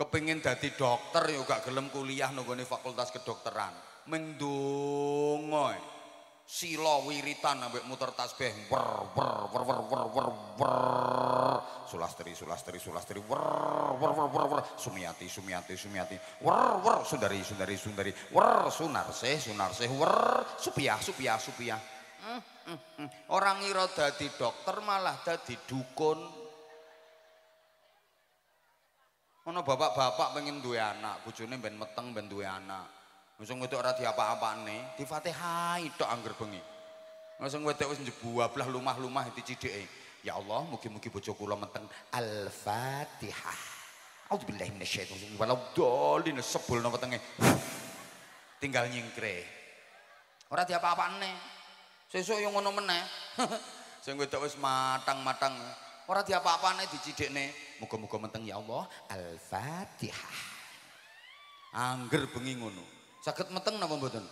Kepingin jadi dokter ya gak gelem kuliah nunggone fakultas kedokteran. mendungoy e, silowiritan wiritan muter tasbih wer wer wer wer wer wer wer sulastri sulastri sulastri wer wer wer wer wer sumiati sumiati sumiati wer wer sundari sundari sundari wer sunarsih sunarsih wer supiah supiah supiah mm, mm, mm. orang ngira jadi dokter malah jadi dukun Ono bapak-bapak pengen duwe anak, bojone ben meteng ben duwe anak. Langsung wedok apa diapa-apane, fatihah itu angger bengi. Langsung wedok wis njebu ablah lumah-lumah cide, Ya Allah, mugi-mugi bojo kula meteng. Al-Fatihah. Auzubillahi minasyaitonir rajim. sebul nopo wetenge. Tinggal nyingkre. Ora diapa-apane. Sesuk yang ngono meneh. Sing wedok wis matang-matang. Ora diapa-apane dicidhekne. Muga-muga menteng ya Allah. Al-Fatihah. Angger bengi ngono. Saged meteng napa mboten?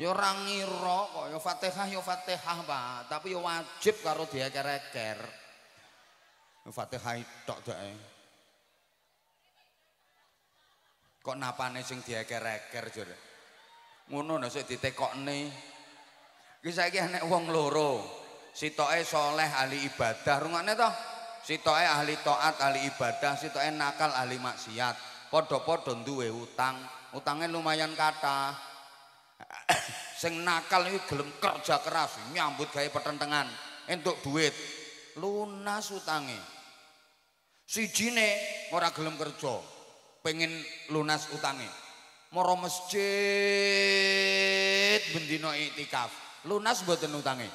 Ya ora ngira kok ya Fatihah ya Fatihah, Pak. Tapi ya wajib karo dieker-eker. Fatihah tok dae. Kok napane sing dieker-eker, Jur? Ngono lho sik ditekokne. Iki saiki enek wong loro. sitoke soleh ahli ibadah rungokne toh sitoke ahli taat ahli ibadah sitoke nakal ahli maksiat padha-padha duwe utang utangnya lumayan kata sing nakal ini gelem kerja keras nyambut gaya pertentangan entuk duit lunas utangnya. Si Jine ora gelem kerja pengen lunas utangnya. moro masjid bendino itikaf lunas buatan utangnya.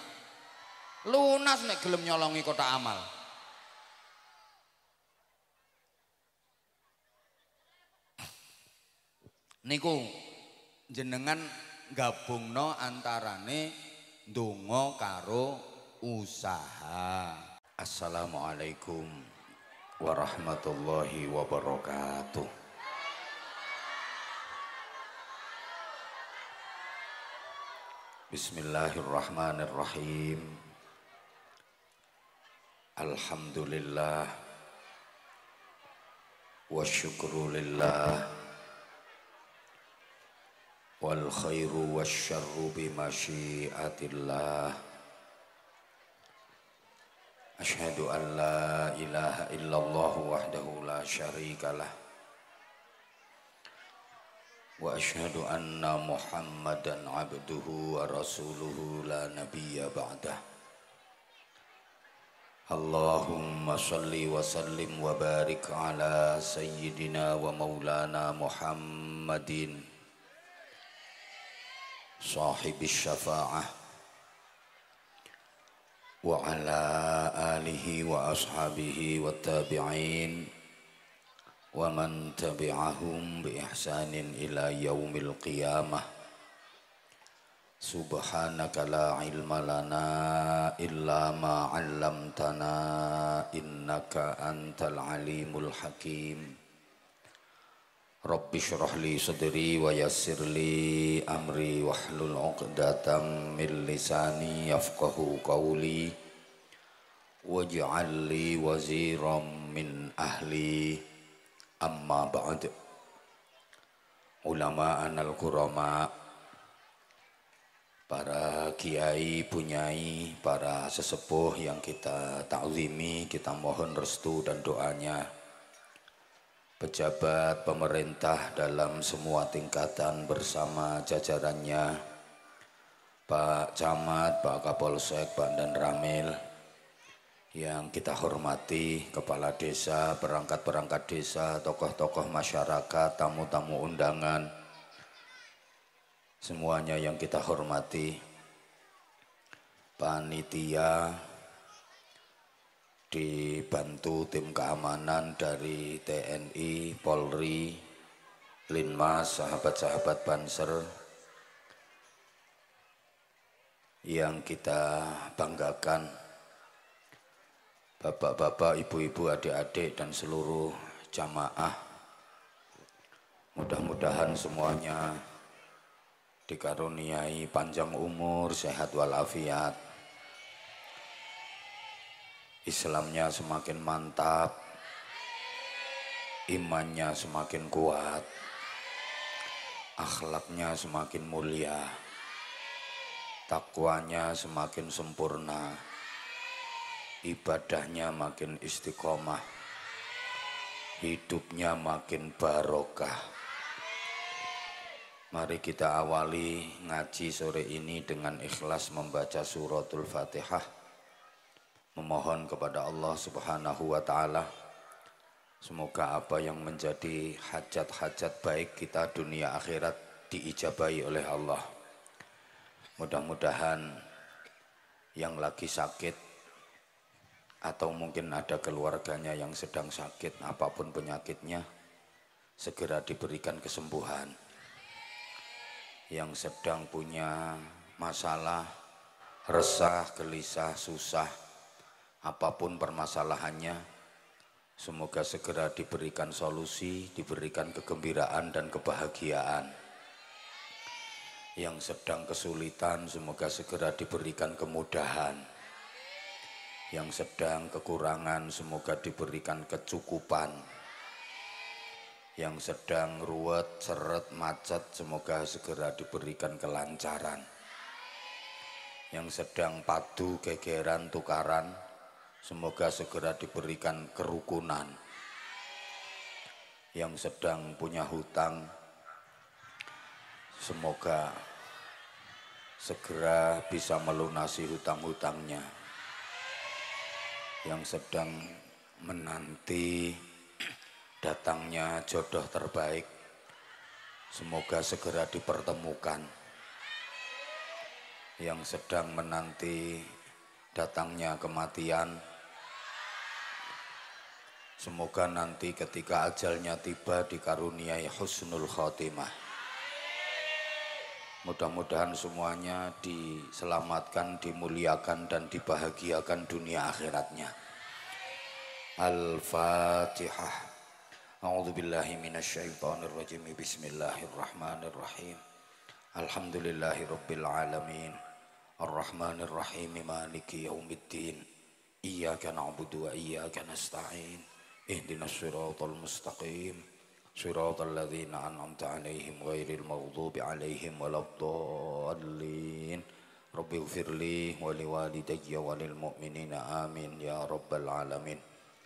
Lunas nek gelem nyolongi kota amal. Niku jenengan gabungno antarane dungo karo usaha. Assalamualaikum warahmatullahi wabarakatuh. Bismillahirrahmanirrahim. الحمد لله والشكر لله والخير والشر بمشيئة الله أشهد أن لا إله إلا الله وحده لا شريك له وأشهد أن محمدا عبده ورسوله لا نبي بعده اللهم صل وسلم وبارك على سيدنا ومولانا محمد صاحب الشفاعة وعلى آله وأصحابه والتابعين ومن تبعهم بإحسان إلى يوم القيامة Subhanaka la ilma lana illa ma 'allamtana innaka antal alimul hakim. Rabbi shrah li sadri wa yassir li amri wahlul 'uqdatam min lisani yafqahu qawli waj'al li waziran min ahli amma ba'd. ulama anal kurama para kiai, punyai, para sesepuh yang kita taklimi, kita mohon restu dan doanya. Pejabat pemerintah dalam semua tingkatan bersama jajarannya, Pak Camat, Pak Kapolsek, Pak Dan Ramil, yang kita hormati, kepala desa, perangkat-perangkat desa, tokoh-tokoh masyarakat, tamu-tamu undangan, Semuanya yang kita hormati, panitia dibantu tim keamanan dari TNI, Polri, Linmas, sahabat-sahabat Banser yang kita banggakan bapak-bapak, ibu-ibu, adik-adik dan seluruh jamaah. Mudah-mudahan semuanya dikaruniai panjang umur, sehat walafiat. Islamnya semakin mantap, imannya semakin kuat, akhlaknya semakin mulia, takwanya semakin sempurna, ibadahnya makin istiqomah, hidupnya makin barokah Mari kita awali ngaji sore ini dengan ikhlas membaca suratul Fatihah. Memohon kepada Allah Subhanahu wa taala semoga apa yang menjadi hajat-hajat baik kita dunia akhirat diijabai oleh Allah. Mudah-mudahan yang lagi sakit atau mungkin ada keluarganya yang sedang sakit apapun penyakitnya segera diberikan kesembuhan yang sedang punya masalah, resah, gelisah, susah, apapun permasalahannya, semoga segera diberikan solusi, diberikan kegembiraan dan kebahagiaan. Yang sedang kesulitan, semoga segera diberikan kemudahan. Yang sedang kekurangan, semoga diberikan kecukupan yang sedang ruwet, seret, macet semoga segera diberikan kelancaran. Yang sedang padu, gegeran, tukaran semoga segera diberikan kerukunan. Yang sedang punya hutang semoga segera bisa melunasi hutang-hutangnya. Yang sedang menanti datangnya jodoh terbaik. Semoga segera dipertemukan. Yang sedang menanti datangnya kematian. Semoga nanti ketika ajalnya tiba dikaruniai husnul khotimah. Mudah-mudahan semuanya diselamatkan, dimuliakan dan dibahagiakan dunia akhiratnya. Al-Fatihah. A'udzu billahi minasyaitonir rajim. Bismillahirrahmanirrahim. Alhamdulillahi rabbil alamin. Arrahmanir rahim maliki yaumiddin. Iyyaka na'budu wa iyyaka nasta'in. Ihdinas siratal mustaqim. Siratal ladzina 'alaihim ghairil maghdubi 'alaihim waladdallin. Rabbi ighfirli wa liwalidayya wa lil mu'minina amin ya rabbal alamin.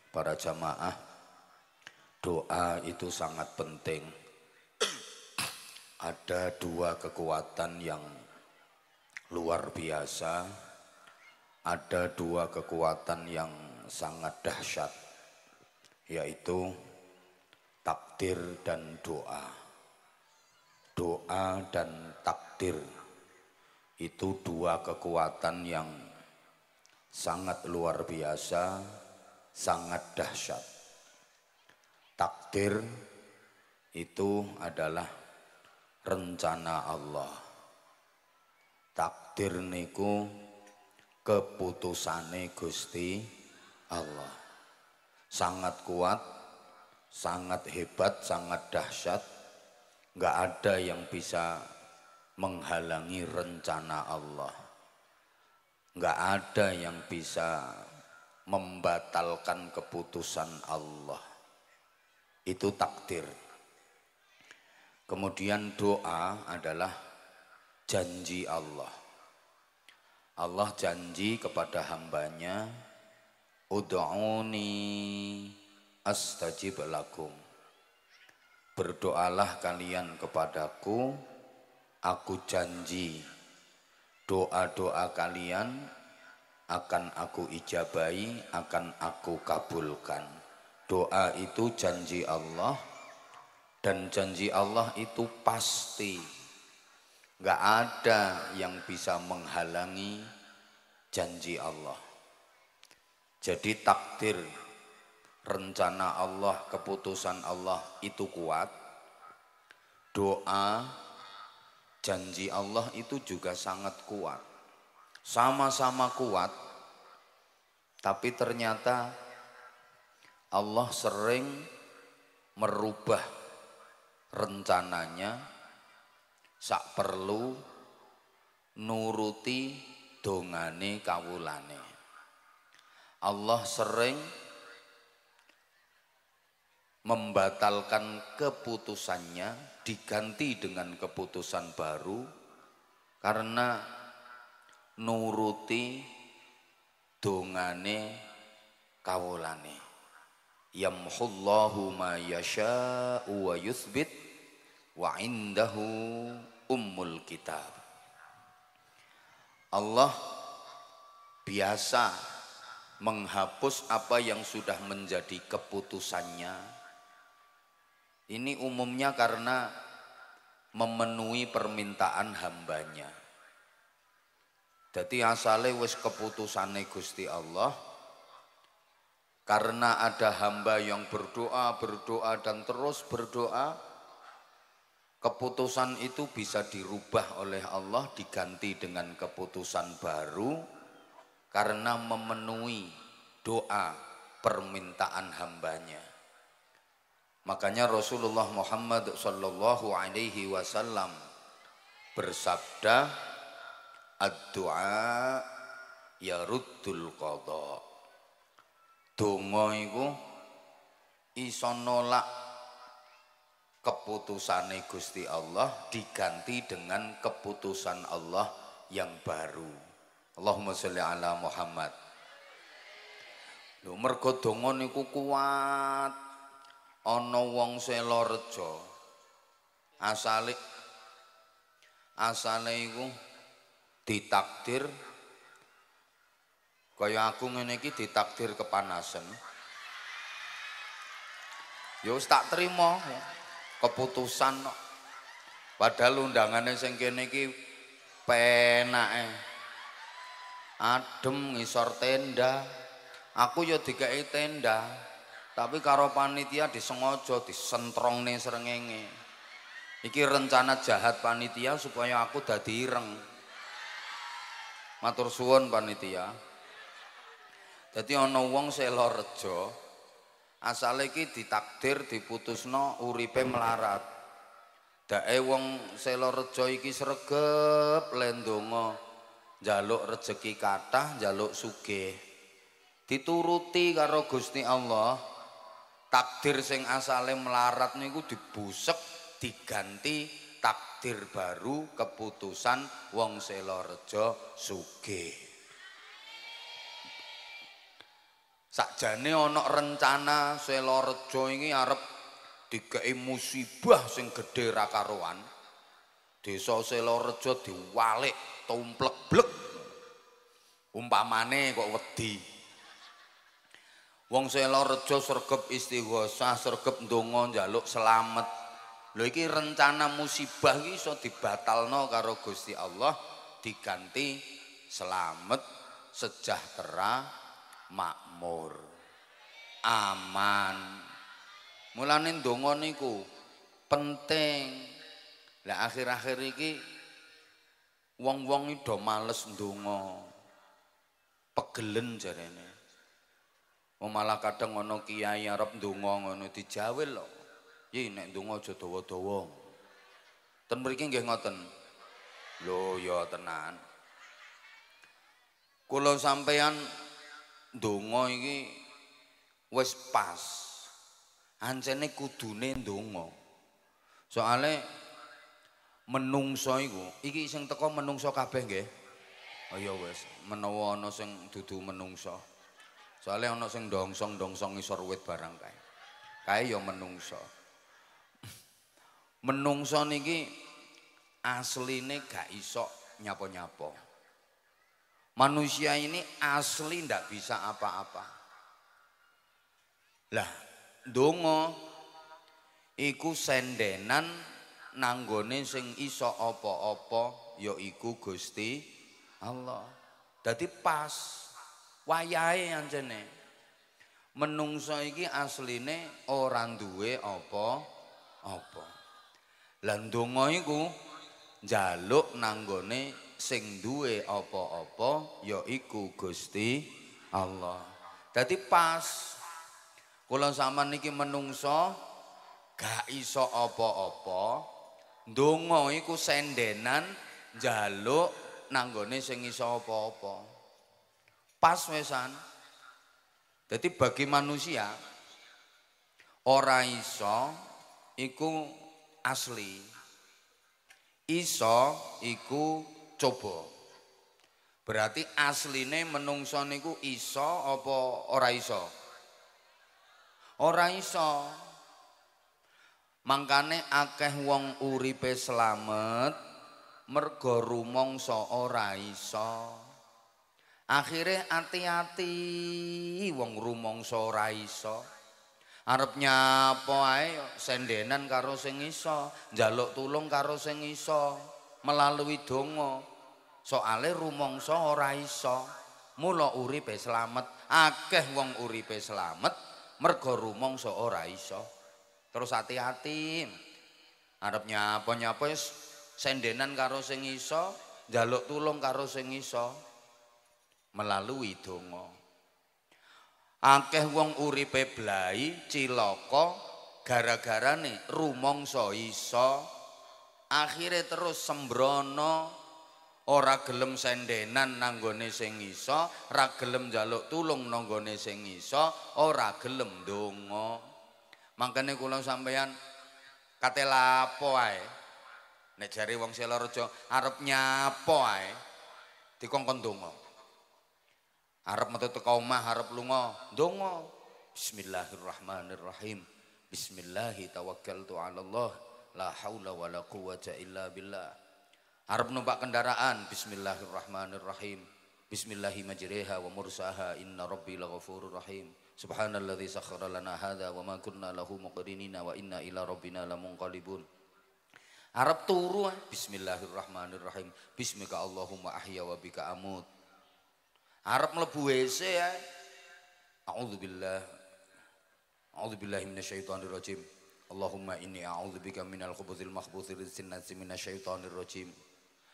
Para jamaah Doa itu sangat penting. Ada dua kekuatan yang luar biasa. Ada dua kekuatan yang sangat dahsyat, yaitu takdir dan doa. Doa dan takdir itu dua kekuatan yang sangat luar biasa, sangat dahsyat Takdir itu adalah rencana Allah. Takdir niku keputusane Gusti Allah. Sangat kuat, sangat hebat, sangat dahsyat. Nggak ada yang bisa menghalangi rencana Allah. Nggak ada yang bisa membatalkan keputusan Allah itu takdir. Kemudian doa adalah janji Allah. Allah janji kepada hambanya, Udu'uni astajib lakum. Berdoalah kalian kepadaku, aku janji doa-doa kalian akan aku ijabai, akan aku kabulkan. Doa itu janji Allah dan janji Allah itu pasti. Gak ada yang bisa menghalangi janji Allah. Jadi takdir rencana Allah, keputusan Allah itu kuat. Doa janji Allah itu juga sangat kuat. Sama-sama kuat, tapi ternyata Allah sering merubah rencananya sak perlu nuruti dongane kawulane Allah sering membatalkan keputusannya diganti dengan keputusan baru karena nuruti dongane kawulane yamhullahu ma yasha'u wa yuthbit wa indahu ummul kitab Allah biasa menghapus apa yang sudah menjadi keputusannya ini umumnya karena memenuhi permintaan hambanya jadi asale wis keputusane Gusti Allah karena ada hamba yang berdoa, berdoa dan terus berdoa, keputusan itu bisa dirubah oleh Allah diganti dengan keputusan baru karena memenuhi doa permintaan hambanya. Makanya Rasulullah Muhammad Shallallahu Alaihi Wasallam bersabda, "Ad-du'a yaruddul qadha." donga iku iso nolak keputusane Gusti Allah diganti dengan keputusan Allah yang baru. Allahumma sholli ala Muhammad. Lho mergo donga niku kuat. Ana wong sela reja asale asale iku ditakdir Kaya aku ngene iki ditakdir kepanasan. Ya wis tak terima keputusan Padahal undangannya sing kene iki penake. Adem ngisor tenda. Aku ya digawe tenda, tapi karo panitia disengaja nih srengenge. Iki rencana jahat panitia supaya aku dadi ireng. Matur suwon panitia. Jadi ono wong selorjo asaleki ditakdir diputusno uripe melarat. Dae wong selo iki sregep lendonga jaluk rezeki kata jaluk suge. Dituruti karo Gusti Allah. Takdir sing asale melarat niku dibusek, diganti takdir baru keputusan wong selorjo rejo sugih. sakjane ana rencana Selorejo ini arep digawe musibah sing gedhe ra karuan. Desa Selorejo diwalik tumplek blek. Umpamane kok wedi. Wong Selorejo sregep istighosah, sregep ndonga njaluk selamat. Lho iki rencana musibah iki iso dibatalno karo Gusti Allah diganti selamat sejahtera makmur aman mulane donga niku penting lah akhir-akhir iki wong-wong do males donga pegelen jarene wong malah kadang ana kiai arep donga ngono dijawil loh. iki nek donga aja dawa-dawa ten mriki nggih ngoten lho ya tenan kula sampeyan donga iki wis pas. Ancene kudune donga. Soale menungsa iku, iki sing teko menungsa kabeh nggih. Oh iya wis, menawa ana sing dudu menungsa. Soale ana sing ndongsong-ndongsong isor wit barang kae. Kae ya menungsa. Menungsa niki asline gak iso nyapa-nyapa. Manusia ini asli tidak bisa apa-apa. Lah, dongo iku sendenan nanggone sing iso opo-opo, apa iku Gusti Allah. Dadi pas wayahe anjene. Menungso iki asline ora duwe apa-apa. Lah, donga iku njaluk nanggone sing duwe apa-apa yaiku Gusti Allah. Dadi pas kula sampean niki menungso gak iso apa-apa, ndonga iku sendenan njaluk nanggone sing iso apa-apa. Pas wesan. Dadi bagi manusia ora iso iku asli. Iso iku coba. Berarti asline menungso niku iso apa ora iso? Ora iso. Mangkane akeh wong uripe slamet mergo rumangsa ora iso. Akhire ati-ati wong rumangsa ora iso. Arep nyapa ae sendenan karo sing iso, njaluk tulung karo sing iso melalui dongo Soale rumangsa ora iso. mulo uripe slamet. Akeh wong uripe selamat mergo rumangsa ora iso. Terus hati-hati. Arep nyapa-nyapa sendenan karo sing iso, tulung karo sing iso melalui dongo Akeh wong uripe blai ciloko gara gara nih rumong so iso akhirnya terus sembrono ora gelem sendenan nanggone sing iso ora gelem jaluk tulung nanggone sing iso ora gelem donga makanya kula sampeyan kate lapo ae nek jari wong Selarejo arep nyapo ae dikongkon donga arep metu teka omah arep lunga donga bismillahirrahmanirrahim bismillahirrahmanirrahim la haula la quwata illa billah harap numpak kendaraan bismillahirrahmanirrahim bismillahi majriha wa mursaha inna rabbi ghafurur rahim subhanalladzi sakhkhara lana hadza wa ma kunna lahu muqrinina wa inna ila rabbina lamunqalibun harap turu eh? bismillahirrahmanirrahim bismika allahumma ahya wa bika amut harap mlebu WC ya eh? a'udzubillah a'udzubillahi minasyaitonirrajim Allahumma inni a'udzubika minal khubuthil makhbuthil rizqin nasi syaitanir rojim.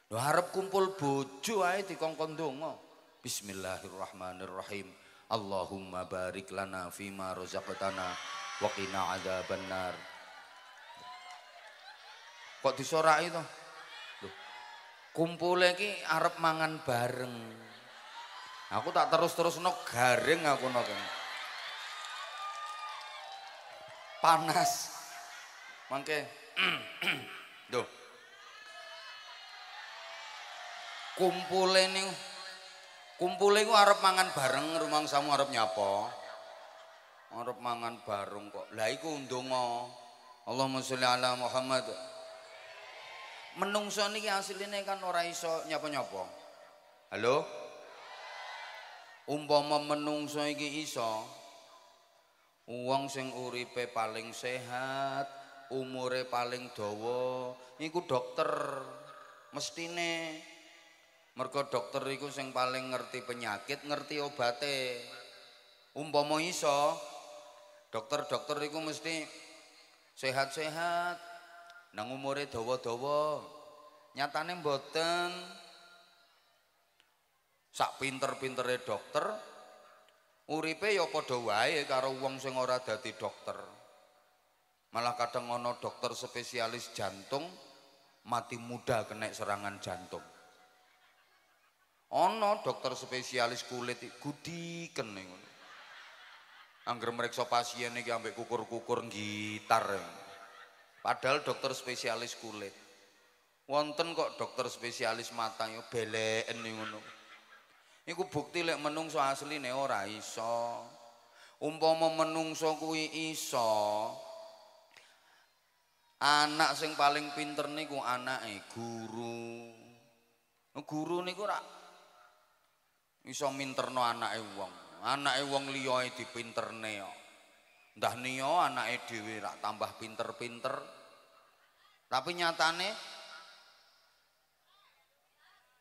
Lu harap kumpul bojo ae dikongkon donga. Bismillahirrahmanirrahim. Allahumma barik lana fima rozaqatana. wa qina adzabannar. Kok disorak to? Loh. lagi iki arep mangan bareng. Aku tak terus no garing aku nang. Panas. Mangke. Duh. Kumpule niku kumpule ku arep mangan bareng samu arep nyapa. Arep mangan bareng kok. Lah iku ndonga. Allahumma sholli ala Muhammad. Menungso hasil ini kan orang iso nyapa-nyapa. Halo? Umpama menungso iki iso, uang sing uripe paling sehat, umure paling dawa iku dokter mestine mergo dokter iku sing paling ngerti penyakit ngerti obate umpama iso dokter-dokter iku mesti sehat-sehat nang umure dawa-dawa nyatane mboten sak pinter-pintere dokter uripe ya padha wae karo wong sing ora dadi dokter Malah kadang ono dokter spesialis jantung mati muda kena serangan jantung. Ono dokter spesialis kulit gudi kena. Angger meriksa pasien iki ambek kukur-kukur gitar. Padahal dokter spesialis kulit. Wonten kok dokter spesialis mata yo beleken ngono. Iku bukti lek menungso asline ora iso. Umpama menungso kuwi iso, anak sing paling pinter niku anake guru oh, guru niku ra iso minterno anake wong anake wong liyae dipinterne kok ndah niyo anake dhewe ra tambah pinter-pinter tapi nyatane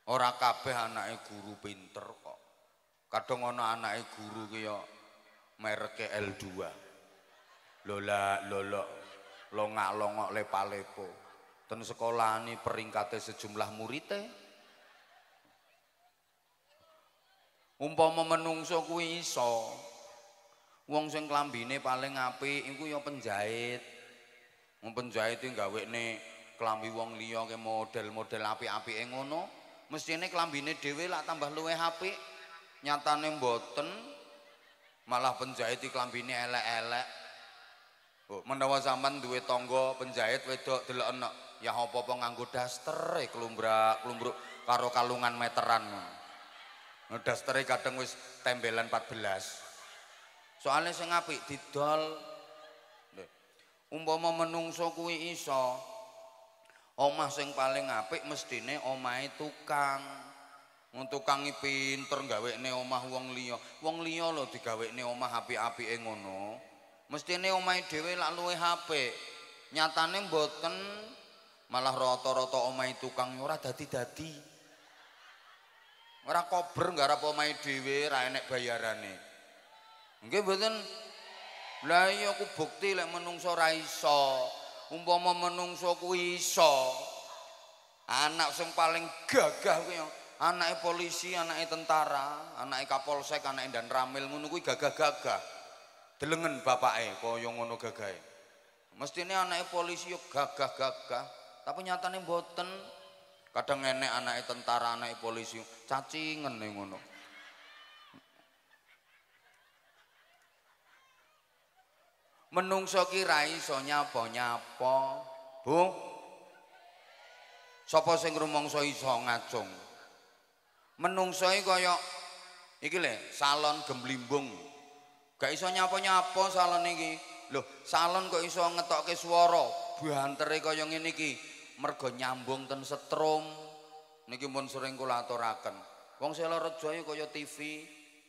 ora kabeh anake guru pinter kok kadang ana anake guru ki yo L2 lola lolok longak-longok lepa-lepo ten sekolah ini peringkatnya sejumlah murite Umpama menungso ku iso wong sing kelambine paling ngapi iku ya penjahit mau penjahit ini gawe ini kelambi wong liya ke model-model api-api yang ngono mesti ini kelambine dewe lah tambah luwe HP nyatane mboten malah penjahit di kelambine elek-elek menawa zaman duwe tangga penjahit wedok delok enak ya apa-apa nganggo daster e kelumbrak kelumbruk karo kalungan meteran ngono daster e wis tembelan 14 soalnya sing apik didol umpama menungso kuwi iso omah sing paling apik mestine omahe tukang Wong tukang pinter gawekne omah wong liya. Wong liya lho digawekne omah apik-apike ngono. mestine omahe dhewe lak luwe HP. Nyatane mboten malah rata-rata omahe tukang ora dadi-dadi. Ora kober nggarap omahe dhewe ra enek bayarane. Nggih mboten. Lah iya ku bukti lek menungsa ra iso. Umpama menungsa ku iso. Anak sing paling gagah kuwi anake polisi, anake tentara, anake kapolsek, anake dan ramil ngono kuwi gagah-gagah. delengen bapake kaya ngono gagahe. Mestine anake polisi yo gagah-gagah, tapi nyatane mboten. Kadang enek anake tentara, anake polisi cacingen e ngono. Menungso ki ra iso nyapa-nyapa. Bu. Sapa sing rumangsa iso ngacung? Menungso iki e kaya iki le, salon gemblimbung. gak iso nyapa-nyapa salon iki. Loh, salon kok iso ngetokke swara bantere kaya ngene iki. Mergo nyambung ten setrum. Niki pun sering kula aturaken. Wong sing lara kaya TV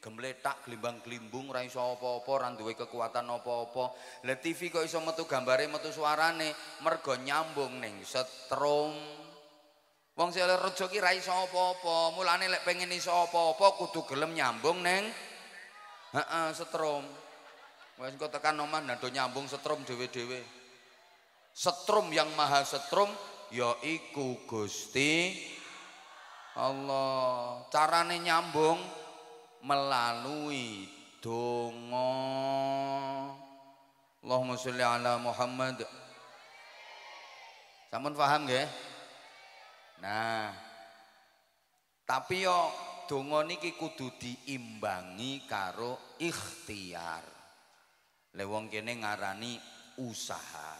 gemletak glimbang-glimbung ora iso apa-apa, ora duwe kekuatan apa-apa. Lah TV kok iso metu gambare, metu suarane, mergo nyambung ning setrum. Wong sing lara rejeki ora iso apa-apa, mulane lek pengen iso apa-apa kudu gelem nyambung ning neng... Heeh, setrum. Wes engko tekan omah nado nyambung setrum dhewe-dhewe. Setrum yang maha setrum yaiku Gusti Allah. Carane nyambung melalui donga. Allahumma sholli ala Muhammad. Sampun paham nggih? Nah, tapi yo donga niki kudu diimbangi karo ikhtiar. Le wong kene ngarani usaha.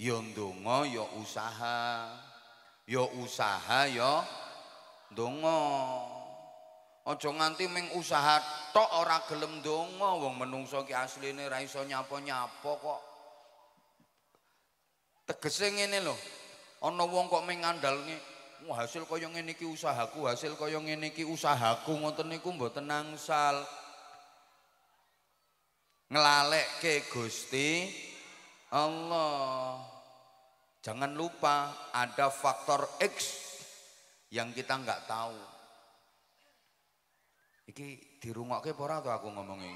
Ya donga ya usaha. Ya usaha ya donga. Aja nganti ming usaha tok ora gelem donga wong menungsa ki asline ra iso nyapa-nyapa kok. Tegese ngene lho. Ana wong kok mengandalne Wah, hasil kaya ngene iki usahaku, hasil kaya ngene iki usahaku ngoten niku mboten ngelalek ke Gusti Allah. Jangan lupa ada faktor X yang kita nggak tahu. Iki dirungokke apa ora aku ngomongi?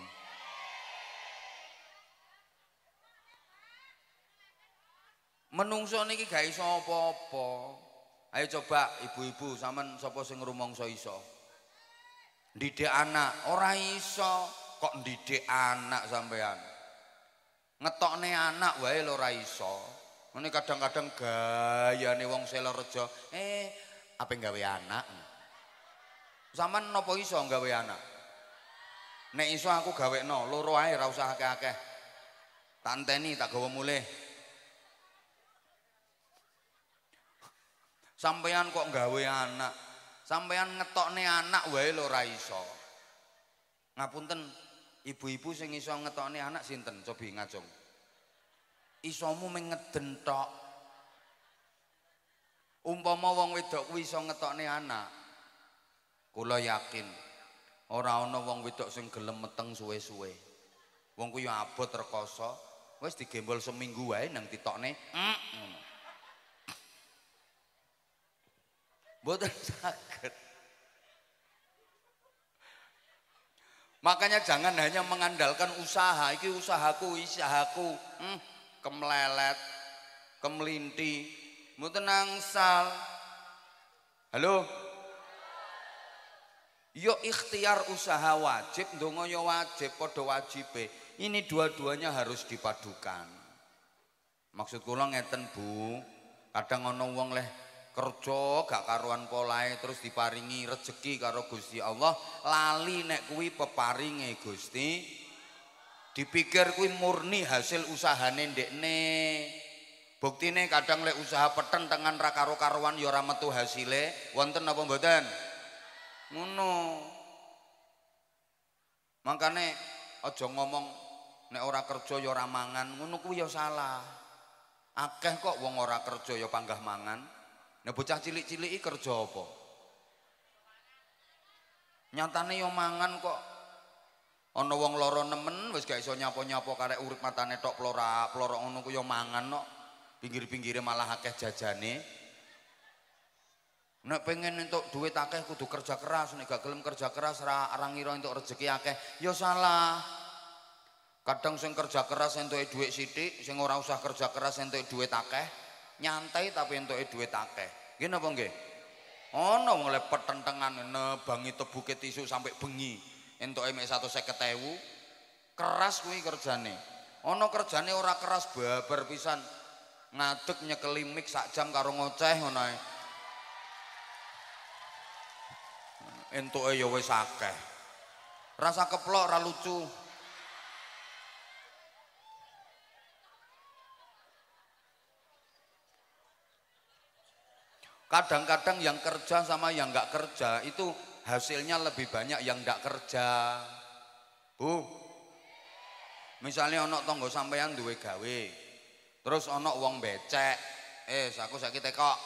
Menungso niki gak iso apa-apa. Ayo coba ibu-ibu sampean sapa sing rumangsa iso. Didik anak ora iso kok didik anak sampean. Ngetokne anak wae lho ora iso. Ngene kadang-kadang gayane wong selerejo, eh apa gawe anak? Sampean nopo iso gawe anak? Nek iso aku gawekno loro ae ora usah akeh-akeh. Tanteni tak gawa mulih. Sampeyan kok gawe anak? Sampeyan ngetokne anak wae lho ora iso. Ngapunten ibu-ibu sing iso ngetokne anak sinten? Coba ngajong. Isomu mung ngeden tok. Umpama wong wedok kuwi iso ngetokne anak. Kula yakin ora ana wong wedok sing gelem meteng suwe-suwe. Wong kuwi abot rekoso, wis digembol seminggu wae nang titokne. Mm -mm. Boten sakit. Makanya jangan hanya mengandalkan usaha. Iki usahaku, usahaku. Hmm, kemlelet, kemlinti. tenang sal. Halo? Yo ikhtiar usaha wajib, dongo yo wajib, podo wajib. Ini dua-duanya harus dipadukan. Maksud kula ngeten Bu, kadang ana wong leh kerja gak karuan polai terus diparingi rezeki karo Gusti Allah lali nek kuwi peparinge Gusti dipikir kuwi murni hasil usahane ndekne buktine kadang lek usaha peten tengan ra karo karuan ya ora metu hasile wonten apa mboten ngono makane aja ngomong nek ora kerja ya ora mangan ngono kuwi ya salah akeh kok wong ora kerja ya panggah mangan Nah bocah cilik-cilik kerja apa? Nyatane yo mangan kok ana wong lara nemen wis gak iso nyapa-nyapa karek urip matane tok plora-plora ngono ku yo mangan kok. Pinggir-pinggire malah akeh jajane. Nek pengen entuk duit akeh kudu kerja keras, nek gak gelem kerja keras ra arang ngira entuk rezeki akeh. Yo salah. Kadang sing kerja keras entuke dhuwit sithik, sing ora usah kerja keras entuke dhuwit akeh. nyantai tapi entuk duit akeh. Gini apa nggih? Ono oh, mulai pertentangan nebangi tebu ke tisu sampai bengi entuk emek satu saya keras kui kerjane. Ono oh, kerjane ora keras babar pisan ngaduk nyekelimik sak jam karo ngoceh ono. Entuk ayo wes akeh. Rasa keplok ra lucu. Kadang-kadang yang kerja sama yang nggak kerja itu hasilnya lebih banyak yang nggak kerja. Bu, misalnya onok tonggo sampean duwe gawe, terus onok uang becek, eh aku sakit tekok.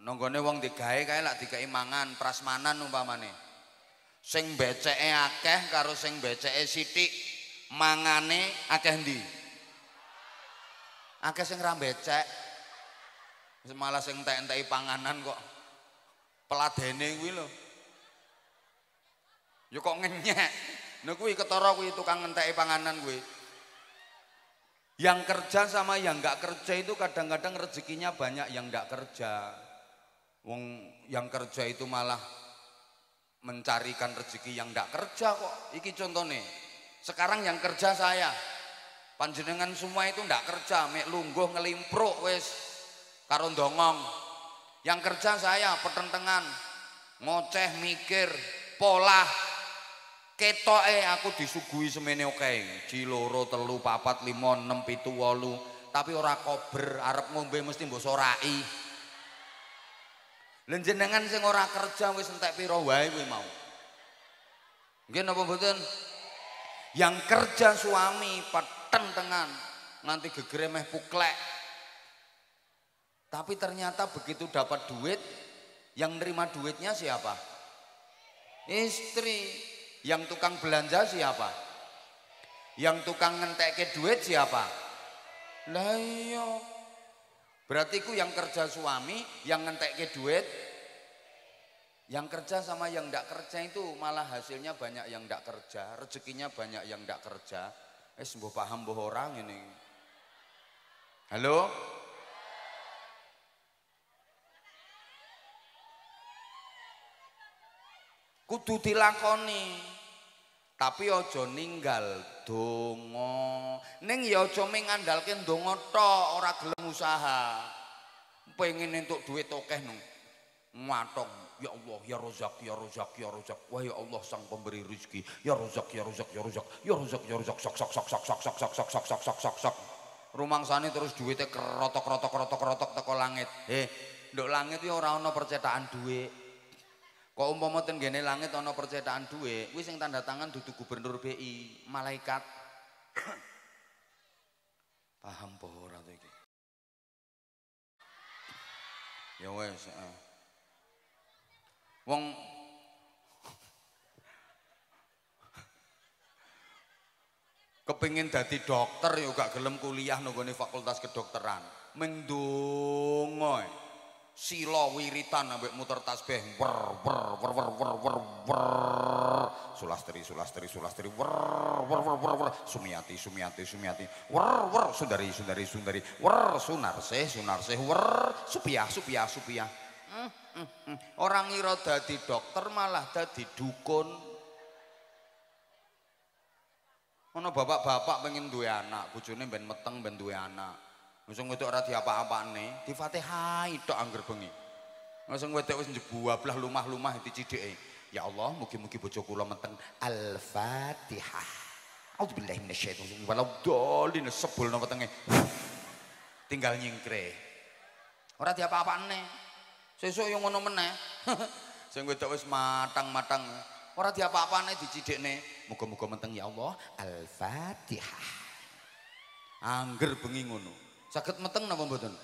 Nonggone wong digawe kayak lah tiga imangan prasmanan umpamane. Sing beceke akeh karo sing eh sithik, mangane akeh di. Akeh sing ra becek. Malah sing entek-enteki panganan kok peladene gue lho. yuk kok ngenyek. Nah kuwi ketara kuwi tukang ngenteki panganan gue, Yang kerja sama yang nggak kerja itu kadang-kadang rezekinya banyak yang nggak kerja. Wong yang kerja itu malah mencarikan rezeki yang nggak kerja kok. Iki contohnya. Sekarang yang kerja saya. Panjenengan semua itu enggak kerja, mek lungguh ngelimpruk wis karo dongong. Yang kerja saya pertentangan ngoceh mikir, pola ketoke aku disuguhi semene oke. Ciloro telu papat limon enam pitu wolu. Tapi ora kober arep ngombe mesti mbok sorai. Lenjenengan sing ora kerja wis entek piro wae kuwi mau. Nggih napa mboten? Yang kerja suami petentengan nanti gegere meh puklek tapi ternyata begitu dapat duit, yang nerima duitnya siapa? Istri. Yang tukang belanja siapa? Yang tukang ke duit siapa? Lah iya. Berarti ku yang kerja suami, yang ke duit yang kerja sama yang tidak kerja itu malah hasilnya banyak yang tidak kerja, rezekinya banyak yang tidak kerja. Eh, sembuh paham boh orang ini. Halo? kudu dilakoni tapi ojo ninggal Dongo, neng ya ojo mengandalkan dongo to orang gelem usaha pengen untuk duit tokeh nung, matong ya Allah ya rozak, ya rozak, ya rozak. wah ya Allah sang pemberi rezeki ya rozak, ya rozak, ya rozak. ya rozak, ya rozak. sok sok sok sok sok sok sok sok sok sok sok sok sok sani terus duitnya kerotok kerotok, kerotok kerotok teko langit eh dok langit ya orang no percetakan duit kok umpama tenggene langit ana percetakan duwe kuwi sing tanda tangan dudu gubernur BI malaikat paham po ora to iki ya wes uh. Eh. wong kepingin dadi dokter yo gak gelem kuliah nunggone fakultas kedokteran mendongoe silo wiritan ambek muter tasbih wer wer wer wer wer wer wer sulastri sulastri sulastri wer wer wer wer wer sumiati sumiati sumiati wer wer sundari sundari sundari wer sunarse sunarse wer supiah supiah supiah orang ngira dadi dokter malah dadi dukun ono bapak-bapak pengen duwe anak bojone ben meteng ben duwe anak Langsung apa apa nih, di fatihah itu angger bengi. Langsung wedok wis belah lumah-lumah di dicidheke. Ya Allah, mugi-mugi bojo kula menteng Al-Fatihah. Walau dolin, sebul nama wetenge. Tinggal orang nyingkre. apa-apaan nih, Sesuk yang ngono meneh. Sing ngutuk wis matang-matang. orang apa-apaan nih di apane nih, Muga-muga menteng ya Allah. Al-Fatihah. Angger bengi ngono. Sakit meteng napa mboten?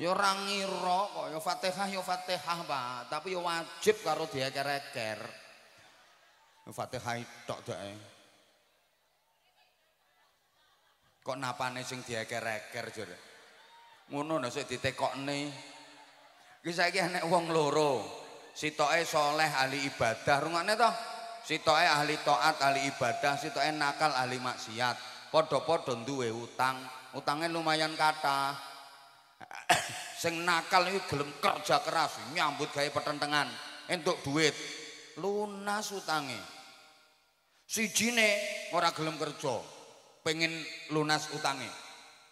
Ya ora ngira kok ya Fatihah ya Fatihah, Pak, tapi ya wajib karo dieker-eker. Fatihah tok doke. Kok napane sing dieker-eker, Jur? Ngono lho sik ditekokne. Ki saiki enek wong loro. Sitoke saleh ahli ibadah, rungokne to? Sitoke ahli taat, ahli ibadah, sitoke nakal ahli maksiat. Padha-padha duwe utang. utangnya lumayan kata sing nakal ini gelem kerja keras nyambut gaya pertentangan untuk duit lunas utangnya si jine orang gelem kerja pengen lunas utangnya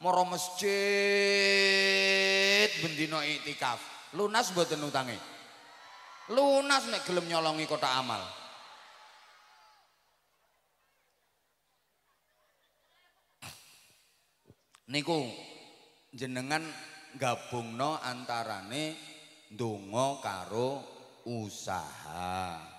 moro masjid bendino itikaf lunas buatan utangnya lunas nek gelem nyolongi kota amal niku jenengan gabungno antarane dungo karo usaha.